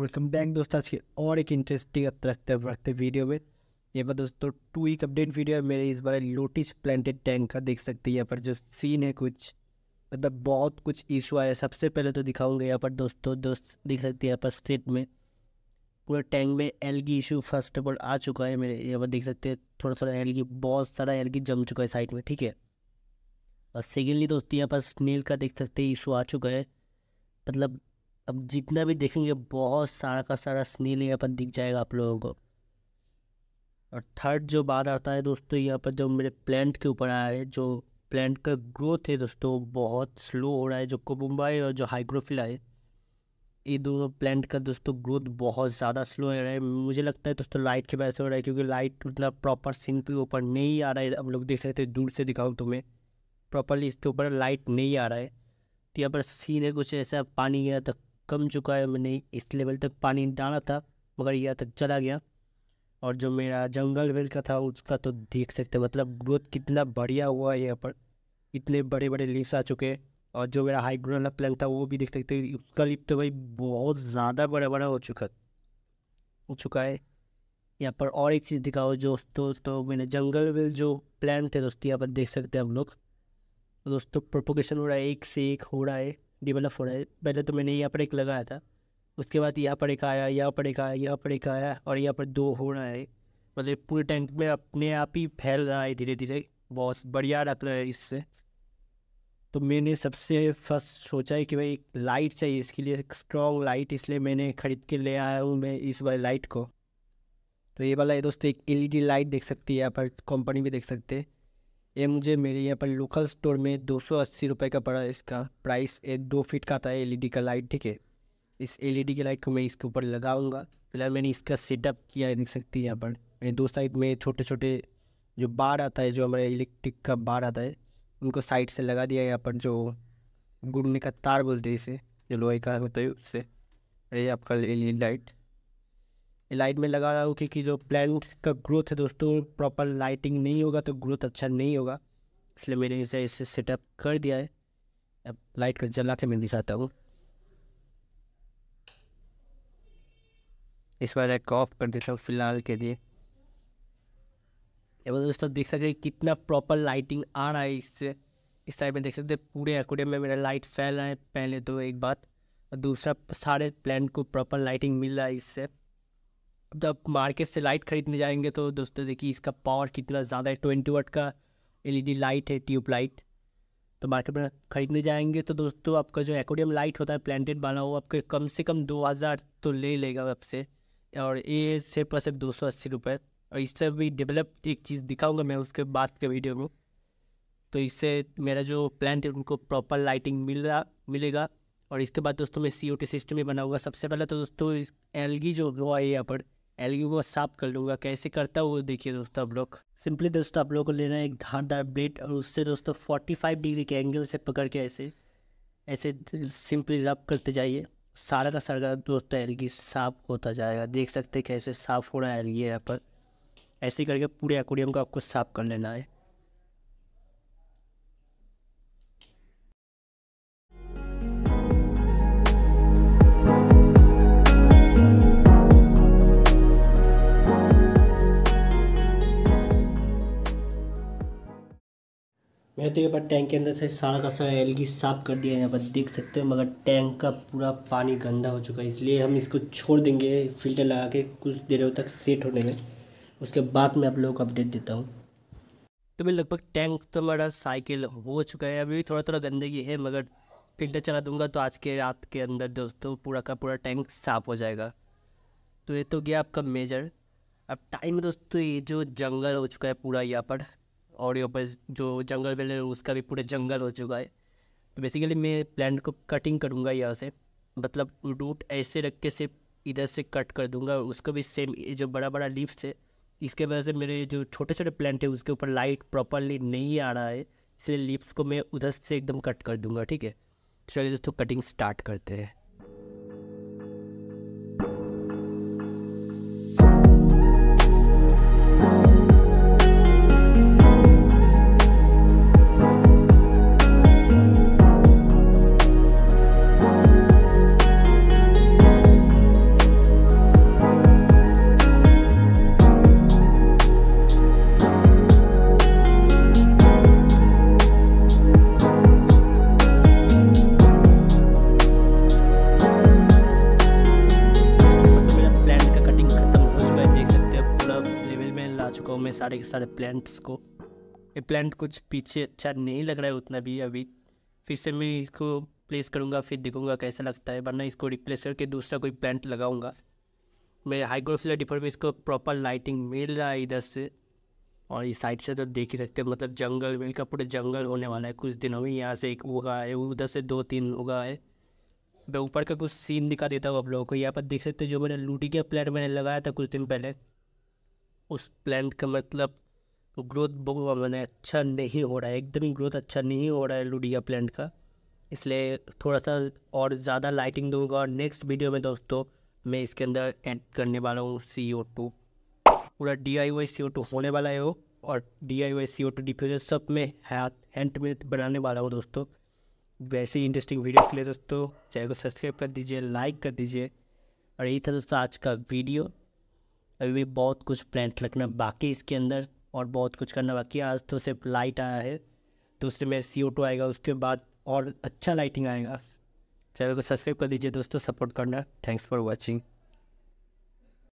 welcome back दोस्तों आज के और एक इंटरेस्टिंग रखते रखते वीडियो में ये बार दोस्तों टू वीक अपडेट वीडियो है मेरे इस बार लोटिस प्लांटेड टैंक का देख सकते हैं यहाँ पर जो सीन है कुछ मतलब बहुत कुछ इशू आया सबसे पहले तो दिखाऊंगा यहाँ पर दोस्तों दोस्त देख सकते हैं यहाँ पर स्टेट में पूरे टैंक में algae issue first of all आ चुका है मेरे यहाँ पर देख सकते हैं थोड़ा थोड़ा एल बहुत सारा गी जम चुका है साइड में ठीक है और सेकेंडली दोस्तों यहाँ पर स्नेल का देख सकते हैं इशू आ चुका है मतलब अब जितना भी देखेंगे बहुत सारा का सारा स्नेल यहाँ पर दिख जाएगा आप लोगों को और थर्ड जो बात आता है दोस्तों यहाँ पर जो मेरे प्लांट के ऊपर आया है जो प्लांट का ग्रोथ है दोस्तों बहुत स्लो हो रहा है जो कोबुम्बा है और जो हाइग्रोफिला है ये दोनों प्लांट का दोस्तों ग्रोथ बहुत ज़्यादा स्लो हो रहा है मुझे लगता है दोस्तों लाइट की वजह से हो रहा है क्योंकि लाइट उतना प्रॉपर सीन के ऊपर नहीं आ रहा है आप लोग देख सकते हैं दूर से दिखाऊँ तुम्हें प्रॉपरली इसके ऊपर लाइट नहीं आ रहा है तो यहाँ पर सीन है कुछ ऐसा पानी गया तो कम चुका है मैंने इस लेवल तक पानी डाला था मगर यह तक चला गया और जो मेरा जंगल वेल का था उसका तो देख सकते मतलब ग्रोथ कितना बढ़िया हुआ है यहाँ पर इतने बड़े बड़े लिप्स आ चुके हैं और जो मेरा हाई ग्रोन वाला प्लान था वो भी देख सकते उसका लिप तो भाई बहुत ज़्यादा बड़ा बड़ा हो चुका हो चुका है यहाँ पर और एक चीज़ दिखाओ जो दोस्तों तो मैंने जंगल वेल जो प्लान थे दोस्तों यहाँ पर देख सकते हैं हम लोग दोस्तों प्रोपोगेशन हो रहा है एक से एक हो रहा है डेवलप हो रहा है पहले तो मैंने यहाँ पर एक लगाया था उसके बाद यहाँ पर एक आया यहाँ पर एक आया यहाँ पर एक आया और यहाँ पर दो हो रहा है मतलब पूरे टैंक में अपने आप ही फैल रहा है धीरे धीरे बहुत बढ़िया रख रहा है इससे तो मैंने सबसे फर्स्ट सोचा है कि भाई एक लाइट चाहिए इसके लिए एक स्ट्रॉन्ग लाइट इसलिए मैंने ख़रीद के ले आया हूँ मैं इस वाली लाइट को तो ये वाला दोस्तों एक एलईडी लाइट देख सकती है यहाँ पर कंपनी भी देख सकते हैं ये मुझे मेरे यहाँ पर लोकल स्टोर में दो सौ अस्सी रुपये का पड़ा इसका प्राइस एक दो फीट का आता है एलईडी का लाइट ठीक है इस एलईडी के लाइट को मैं इसके ऊपर लगाऊंगा फिलहाल मैंने इसका सेटअप किया देख सकती है यहाँ पर मैंने दो साइड में छोटे छोटे जो बार आता है जो हमारे इलेक्ट्रिक का बार आता है उनको साइड से लगा दिया यहाँ पर जो गुड़ने का तार बोलते हैं इसे जो लोहे का होता है उससे ये आपका एल लाइट लाइट में लगा रहा हूँ क्योंकि जो प्लांट का ग्रोथ है दोस्तों प्रॉपर लाइटिंग नहीं होगा तो ग्रोथ अच्छा नहीं होगा इसलिए मैंने इसे इसे सेटअप कर दिया है अब लाइट का जला के मैं दिखाता हूँ इस बार एक ऑफ कर देता हूँ फिलहाल के लिए एवं दोस्तों देख सकते हैं कितना प्रॉपर लाइटिंग आ रहा है इससे इस टाइप में देख सकते हैं पूरे एक्वेरियम में मेरा लाइट फैल रहा है पहले तो एक बात और दूसरा सारे प्लांट को प्रॉपर लाइटिंग मिल रहा है इससे जब मार्केट से लाइट खरीदने जाएंगे तो दोस्तों देखिए इसका पावर कितना ज़्यादा है ट्वेंटी वाट का एलईडी लाइट है ट्यूब लाइट तो मार्केट में खरीदने जाएंगे तो दोस्तों आपका जो एकोडियम लाइट होता है प्लान्टेड बना हुआ आपके कम से कम दो हज़ार तो ले लेगा आपसे और ये सिर्फ और सिर्फ दो सौ अस्सी रुपये और इससे भी डेवलप एक चीज़ दिखाऊंगा मैं उसके बाद के वीडियो में तो इससे मेरा जो प्लान्ट है उनको प्रॉपर लाइटिंग मिल रहा मिलेगा और इसके बाद दोस्तों मैं सी सिस्टम भी बना हुआ सबसे पहले तो दोस्तों एलगी जो हुआ है यहाँ पर एलगी को साफ कर लूँगा कैसे करता हूँ वो देखिए दोस्तों आप लोग सिंपली दोस्तों आप लोगों को लेना है एक धारदार ब्लेड और उससे दोस्तों 45 डिग्री के एंगल से पकड़ के ऐसे ऐसे सिंपली रब करते जाइए सारा का सारा दोस्तों एलगी साफ होता जाएगा देख सकते कैसे साफ हो रहा है एलगी यहाँ पर ऐसे करके पूरे एक्वेरियम को आपको साफ कर लेना है मैं तो ये पर टैंक के अंदर से सारा का सारा एल साफ कर दिया है यहाँ पर देख सकते हो मगर टैंक का पूरा पानी गंदा हो चुका है इसलिए हम इसको छोड़ देंगे फिल्टर लगा के कुछ देर तक सेट होने में उसके बाद मैं आप लोगों को अपडेट देता हूँ तो मैं लगभग टैंक तो हमारा साइकिल हो चुका है अभी थोड़ा थोड़ा गंदगी है मगर फिल्टर चला दूंगा तो आज के रात के अंदर दोस्तों पूरा का पूरा टैंक साफ हो जाएगा तो ये तो गया आपका मेजर अब टाइम दोस्तों ये जो जंगल हो चुका है पूरा यहाँ पर और यहाँ पर जो जंगल वेल है उसका भी पूरा जंगल हो चुका है तो बेसिकली मैं प्लान को कटिंग करूँगा यहाँ से मतलब रूट ऐसे रख के सिर्फ इधर से कट कर दूंगा उसको भी सेम जो बड़ा बड़ा लीव्स है इसके वजह से मेरे जो छोटे छोटे प्लांट है उसके ऊपर लाइट प्रॉपरली नहीं आ रहा है इसलिए लीव्स को मैं उधर से एकदम कट कर दूंगा ठीक है चलिए दोस्तों कटिंग स्टार्ट करते हैं को मैं सारे के सारे प्लांट्स को ये प्लांट कुछ पीछे अच्छा नहीं लग रहा है उतना भी अभी फिर से मैं इसको प्लेस करूँगा फिर देखूँगा कैसा लगता है वरना इसको रिप्लेस करके दूसरा कोई प्लांट लगाऊँगा मैं हाइग्रोफिल डिपर में इसको प्रॉपर लाइटिंग मिल रहा है इधर से और इस साइड से तो देख ही सकते हैं मतलब जंगल वेल का पूरे जंगल होने वाला है कुछ दिनों में यहाँ से एक उगा है उधर से दो तीन उगा है मैं ऊपर का कुछ सीन दिखा देता हूँ आप लोगों को यहाँ पर देख सकते हो जो मैंने लूटी का प्लान मैंने लगाया था कुछ दिन पहले उस प्लांट का मतलब ग्रोथ मैंने अच्छा नहीं हो रहा है एकदम ग्रोथ अच्छा नहीं हो रहा है लुडिया प्लांट का इसलिए थोड़ा सा और ज़्यादा लाइटिंग दूंगा और नेक्स्ट वीडियो में दोस्तों मैं इसके अंदर ऐड करने वाला हूँ सी ओ टू पूरा D I Y C O two होने वाला है वो और D I Y C O two diffuser सब में हाथ हैंड में बनाने वाला हूँ दोस्तों वैसे ही इंटरेस्टिंग वीडियोस के लिए दोस्तों चैनल को सब्सक्राइब कर दीजिए लाइक कर दीजिए और यही था दोस्तों आज का वीडियो अभी भी बहुत कुछ प्लान्ट रखना बाकी इसके अंदर और बहुत कुछ करना बाकी आज तो सिर्फ लाइट आया है तो उससे में सी आएगा उसके बाद और अच्छा लाइटिंग आएगा चैनल को सब्सक्राइब कर दीजिए दोस्तों सपोर्ट करना थैंक्स फॉर वॉचिंग